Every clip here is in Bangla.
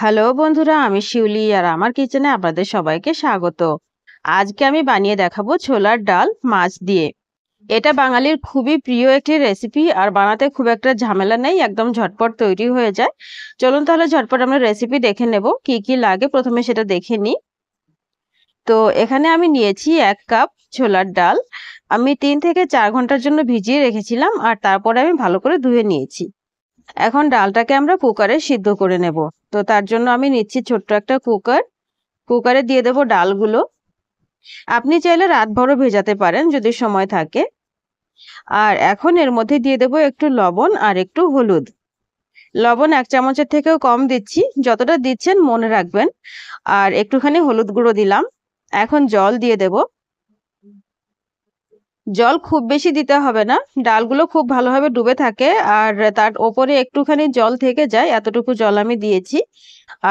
হ্যালো বন্ধুরা আমি শিউলি আর আমার কিচেনে আপনাদের সবাইকে স্বাগত আজকে আমি বানিয়ে দেখাবো ছোলার ডাল মাছ দিয়ে এটা বাঙালির খুবই প্রিয় একটি রেসিপি আর বানাতে খুব একটা ঝামেলা নেই একদম ঝটপট তৈরি হয়ে যায় চলুন তাহলে ঝটপট আমরা রেসিপি দেখে নেব কি কি লাগে প্রথমে সেটা দেখে নিই তো এখানে আমি নিয়েছি এক কাপ ছোলার ডাল আমি তিন থেকে চার ঘন্টার জন্য ভিজিয়ে রেখেছিলাম আর তারপরে আমি ভালো করে ধুয়ে নিয়েছি এখন ডালটাকে আমরা কুকারে সিদ্ধ করে নেব তো তার জন্য আমি নিচ্ছি ছোট্ট একটা কুকার কুকারে দিয়ে দেব ডালগুলো আপনি চাইলে রাতভরও ভেজাতে পারেন যদি সময় থাকে আর এখন এর মধ্যে দিয়ে দেব একটু লবণ আর একটু হলুদ লবণ এক চামচের থেকেও কম দিচ্ছি যতটা দিচ্ছেন মনে রাখবেন আর একটুখানি হলুদ গুঁড়ো দিলাম এখন জল দিয়ে দেবো জল খুব বেশি দিতে হবে না ডালগুলো খুব ভালোভাবে ডুবে থাকে আর তার ওপরে একটুখানি জল থেকে যায় এতটুকু জল আমি দিয়েছি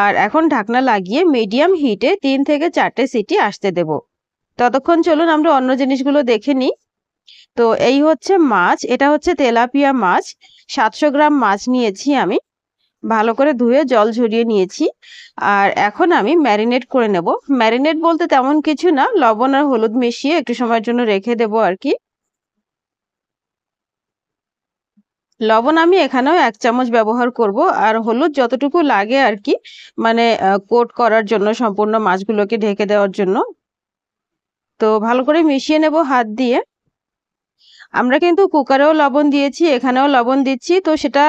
আর এখন ঢাকনা লাগিয়ে মিডিয়াম হিটে তিন থেকে চারটে সিটি আসতে দেব ততক্ষণ চলুন আমরা অন্য জিনিসগুলো দেখে নিই তো এই হচ্ছে মাছ এটা হচ্ছে তেলাপিয়া মাছ সাতশো গ্রাম মাছ নিয়েছি আমি ভালো করে ধুয়ে জল ঝরিয়ে নিয়েছি আর এখন আমি ম্যারিনেট করে নেব ম্যারিনেট বলতে তেমন কিছু না লবণ আর হলুদ মিশিয়ে একটু সময়ের জন্য রেখে দেব আর কি লবণ আমি এখানেও এক চামচ ব্যবহার করব আর হলুদ যতটুকু লাগে আর কি মানে কোট করার জন্য সম্পূর্ণ মাছগুলোকে ঢেকে দেওয়ার জন্য তো ভালো করে মিশিয়ে নেব হাত দিয়ে আমরা কিন্তু কুকারেও লবণ দিয়েছি এখানেও লবণ দিচ্ছি তো সেটা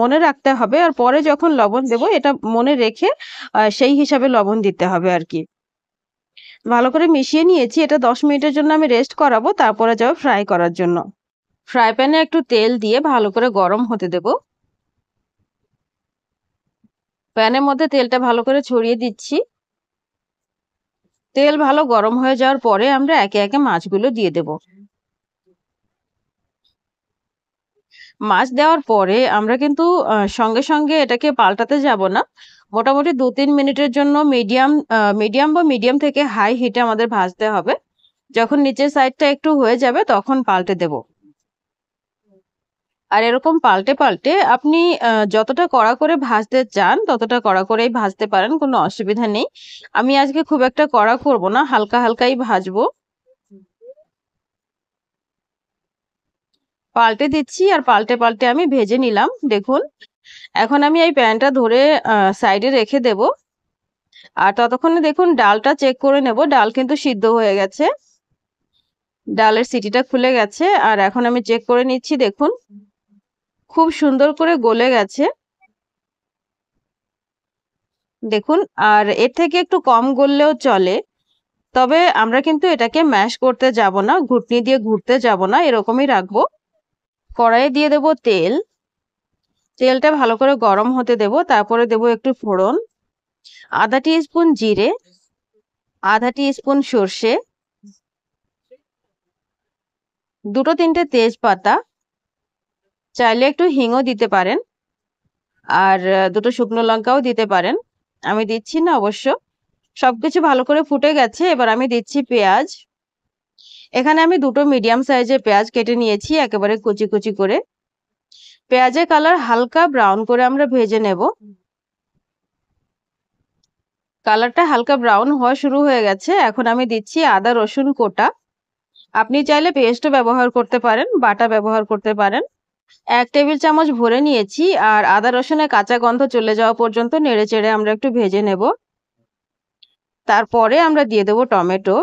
মনে রাখতে হবে আর পরে যখন লবণ দেব এটা মনে রেখে সেই হিসাবে লবণ দিতে হবে আর কি ভালো করে মিশিয়ে নিয়েছি এটা দশ মিনিটের জন্য আমি রেস্ট করাবো তারপরে যাবো ফ্রাই করার জন্য ফ্রাই প্যানে একটু তেল দিয়ে ভালো করে গরম হতে দেব প্যানের মধ্যে তেলটা ভালো করে ছড়িয়ে দিচ্ছি তেল ভালো গরম হয়ে যাওয়ার পরে আমরা একে একে মাছগুলো দিয়ে দেবো মাছ দেওয়ার পরে আমরা কিন্তু সঙ্গে সঙ্গে এটাকে পাল্টাতে যাব না মোটামুটি দু তিন মিনিটের জন্য মিডিয়াম মিডিয়াম বা মিডিয়াম থেকে হাই হিটে আমাদের ভাজতে হবে যখন নিচের সাইডটা একটু হয়ে যাবে তখন পাল্টে দেব আর এরকম পাল্টে পাল্টে আপনি যতটা কড়া করে ভাজতে চান ততটা কড়া করেই ভাজতে পারেন কোনো অসুবিধা নেই আমি আজকে খুব একটা কড়া করব না হালকা হালকাই ভাজবো পাল্টে দিচ্ছি আর পাল্টে পাল্টে আমি ভেজে নিলাম দেখুন এখন আমি এই প্যানটা ধরে সাইডে রেখে দেব আর ততক্ষণে দেখুন ডালটা চেক করে নেব ডাল কিন্তু সিদ্ধ হয়ে গেছে ডালের সিটিটা খুলে গেছে আর এখন আমি চেক করে নিচ্ছি দেখুন খুব সুন্দর করে গলে গেছে দেখুন আর এর থেকে একটু কম গললেও চলে তবে আমরা কিন্তু এটাকে ম্যাশ করতে যাব না ঘুটনি দিয়ে ঘুরতে যাব না এরকমই রাখবো কড়াইয়ে দিয়ে দেব তেল তেলটা ভালো করে গরম হতে দেব তারপরে দেব একটু ফোড়ন আধা স্পুন জিরে আধা স্পুন সর্ষে দুটো তিনটে তেজপাতা চাইলে একটু হিংও দিতে পারেন আর দুটো শুকনো লঙ্কাও দিতে পারেন আমি দিচ্ছি না অবশ্য সবকিছু ভালো করে ফুটে গেছে এবার আমি দিচ্ছি পেঁয়াজ এখানে আমি দুটো মিডিয়াম সাইজের পেঁয়াজ কেটে নিয়েছি একেবারে কুচি কুচি করে পেঁয়াজের কালার হালকা ব্রাউন করে আমরা ভেজে নেব কালারটা হালকা ব্রাউন হওয়া শুরু হয়ে গেছে এখন আমি দিচ্ছি আদা রসুন কোটা আপনি চাইলে পেস্টও ব্যবহার করতে পারেন বাটা ব্যবহার করতে পারেন এক টেবিল চামচ ভরে নিয়েছি আর আদা রসুনের কাঁচা গন্ধ চলে যাওয়া পর্যন্ত নেড়ে চেড়ে আমরা একটু ভেজে নেব তারপরে আমরা দিয়ে দেবো টমেটো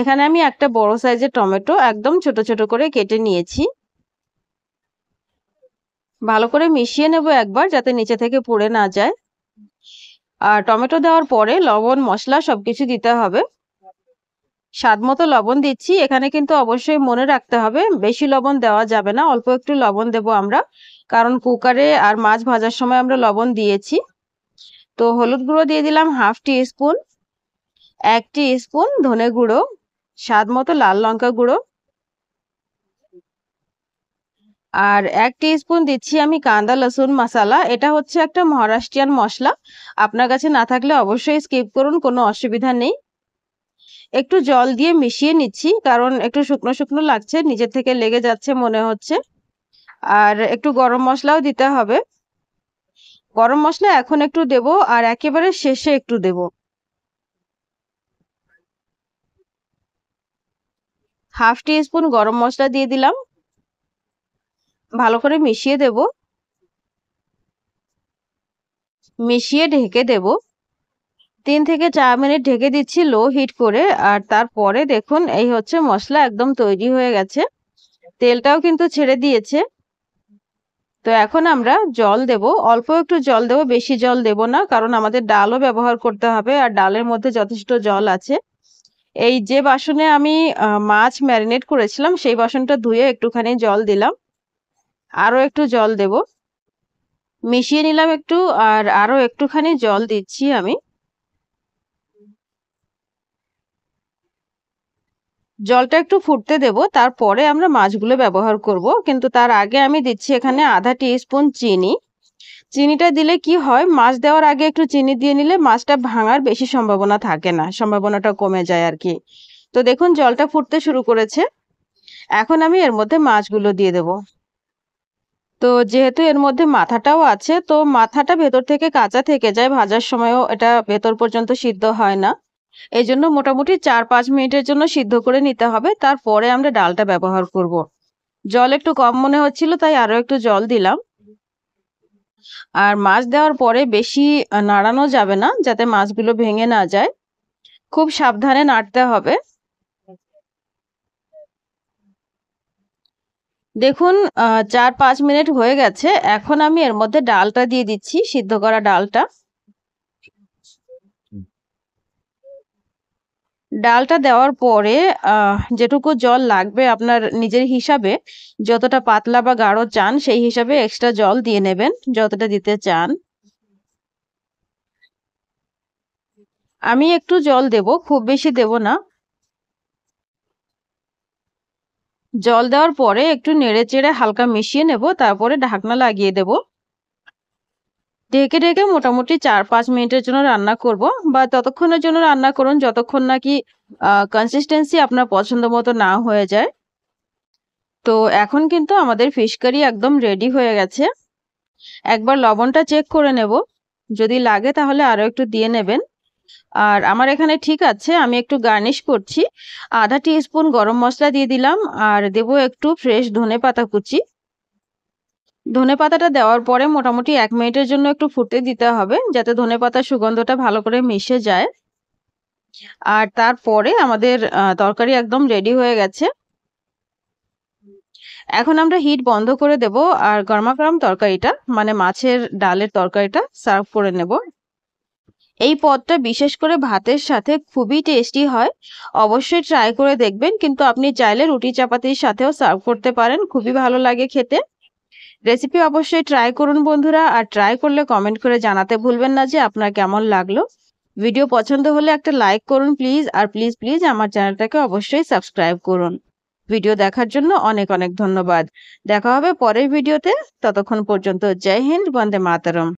এখানে আমি একটা বড় সাইজের টমেটো একদম ছোট ছোট করে কেটে নিয়েছি ভালো করে মিশিয়ে নেব একবার যাতে নিচে থেকে পড়ে না যায় আর টমেটো দেওয়ার পরে লবণ মশলা সবকিছু দিতে হবে স্বাদ মতো লবণ দিচ্ছি এখানে কিন্তু অবশ্যই মনে রাখতে হবে বেশি লবণ দেওয়া যাবে না অল্প একটু লবণ দেব আমরা কারণ কুকারে আর মাছ ভাজার সময় আমরা লবণ দিয়েছি তো হলুদ গুঁড়ো দিয়ে দিলাম হাফ টি স্পুন একটি স্পুন ধনে গুঁড়ো স্বাদ মতো লাল লঙ্কা গুঁড়ো আর এক স্পুন দিচ্ছি আমি কাঁদা লসুন মশালা এটা হচ্ছে একটা মহারাষ্ট্রিয়ান মশলা আপনার কাছে না থাকলে অবশ্যই স্কিপ করুন কোনো অসুবিধা নেই একটু জল দিয়ে মিশিয়ে নিচ্ছি কারণ একটু শুকনো শুকনো লাগছে নিজের থেকে লেগে যাচ্ছে মনে হচ্ছে আর একটু গরম মশলাও দিতে হবে গরম মশলা এখন একটু দেব আর একেবারে শেষে একটু দেবো হাফ টি স্পুন গরম মশলা দিয়ে দিলাম ভালো করে মিশিয়ে দেব মিশিয়ে ঢেকে দেব তিন থেকে চার মিনিট ঢেকে দিচ্ছি লো হিট করে আর তারপরে দেখুন এই হচ্ছে মশলা একদম তৈরি হয়ে গেছে তেলটাও কিন্তু ছেড়ে দিয়েছে তো এখন আমরা জল দেব অল্প একটু জল দেব বেশি জল দেব না কারণ আমাদের ডালও ব্যবহার করতে হবে আর ডালের মধ্যে যথেষ্ট জল আছে এই যে বাসনে আমি মাছ ম্যারিনেট করেছিলাম সেই বাসনটা ধুয়ে একটুখানি জল দিলাম আরও একটু জল দেব মিশিয়ে নিলাম একটু আর আরও একটুখানি জল দিচ্ছি আমি জলটা একটু ফুটতে দেব তারপরে আমরা মাছগুলো ব্যবহার করব কিন্তু তার আগে আমি দিচ্ছি এখানে আধা টিস্পুন চিনি চিনিটা দিলে কি হয় মাছ দেওয়ার আগে একটু চিনি দিয়ে নিলে মাছটা ভাঙার বেশি সম্ভাবনা থাকে না সম্ভাবনাটা কমে যায় আর কি তো দেখুন জলটা ফুটতে শুরু করেছে এখন আমি এর মধ্যে মাছগুলো দিয়ে দেব তো যেহেতু এর মধ্যে মাথাটাও আছে তো মাথাটা ভেতর থেকে কাঁচা থেকে যায় ভাজার সময়ও এটা ভেতর পর্যন্ত সিদ্ধ হয় না এই জন্য মোটামুটি চার পাঁচ মিনিটের জন্য সিদ্ধ করে নিতে হবে তারপরে আমরা ডালটা ব্যবহার করব। জল একটু কম মনে হচ্ছিল তাই আরও একটু জল দিলাম আর মাছ দেওয়ার পরে বেশি নাড়ানো যাবে না যাতে মাছগুলো ভেঙে না যায় খুব সাবধানে নাড়তে হবে দেখুন চার পাঁচ মিনিট হয়ে গেছে এখন আমি এর মধ্যে ডালটা দিয়ে দিচ্ছি সিদ্ধ করা ডালটা ডালটা দেওয়ার পরে যেটুকু জল লাগবে আপনার নিজের হিসাবে যতটা পাতলা বা গাঢ় চান সেই হিসাবে এক্সট্রা জল দিয়ে নেবেন যতটা দিতে চান আমি একটু জল দেব খুব বেশি দেব না জল দেওয়ার পরে একটু নেড়ে চেড়ে হালকা মিশিয়ে নেব তারপরে ঢাকনা লাগিয়ে দেবো ডেকে ডেকে মোটামুটি চার পাঁচ মিনিটের জন্য রান্না করব বা ততক্ষণের জন্য রান্না করুন যতক্ষণ নাকি কনসিস্টেন্সি আপনার পছন্দ মতো না হয়ে যায় তো এখন কিন্তু আমাদের ফিশ কারি একদম রেডি হয়ে গেছে একবার লবণটা চেক করে নেব যদি লাগে তাহলে আরও একটু দিয়ে নেবেন আর আমার এখানে ঠিক আছে আমি একটু গার্নিশ করছি আধা টিস্পুন গরম মশলা দিয়ে দিলাম আর দেব একটু ফ্রেশ ধনে পাতা কুচি ধনে পাতাটা দেওয়ার পরে মোটামুটি এক মিনিটের জন্য একটু ফুটে দিতে হবে যাতে ধনে পাতার সুগন্ধটা ভালো করে মিশে যায় আর তারপরে আমাদের তরকারি একদম রেডি হয়ে গেছে এখন আমরা হিট বন্ধ করে দেব আর গরম তরকারিটা মানে মাছের ডালের তরকারিটা সার্ভ করে নেব এই পদটা বিশেষ করে ভাতের সাথে খুবই টেস্টি হয় অবশ্যই ট্রাই করে দেখবেন কিন্তু আপনি চাইলে রুটি চাপাতির সাথেও সার্ভ করতে পারেন খুবই ভালো লাগে খেতে রেসিপি অবশ্যই ট্রাই করুন বন্ধুরা আর ট্রাই করলে কমেন্ট করে জানাতে ভুলবেন না যে আপনার কেমন লাগলো ভিডিও পছন্দ হলে একটা লাইক করুন প্লিজ আর প্লিজ প্লিজ আমার চ্যানেলটাকে অবশ্যই সাবস্ক্রাইব করুন ভিডিও দেখার জন্য অনেক অনেক ধন্যবাদ দেখা হবে পরের ভিডিওতে ততক্ষণ পর্যন্ত জয় হিন্দ বন্দে মাতারম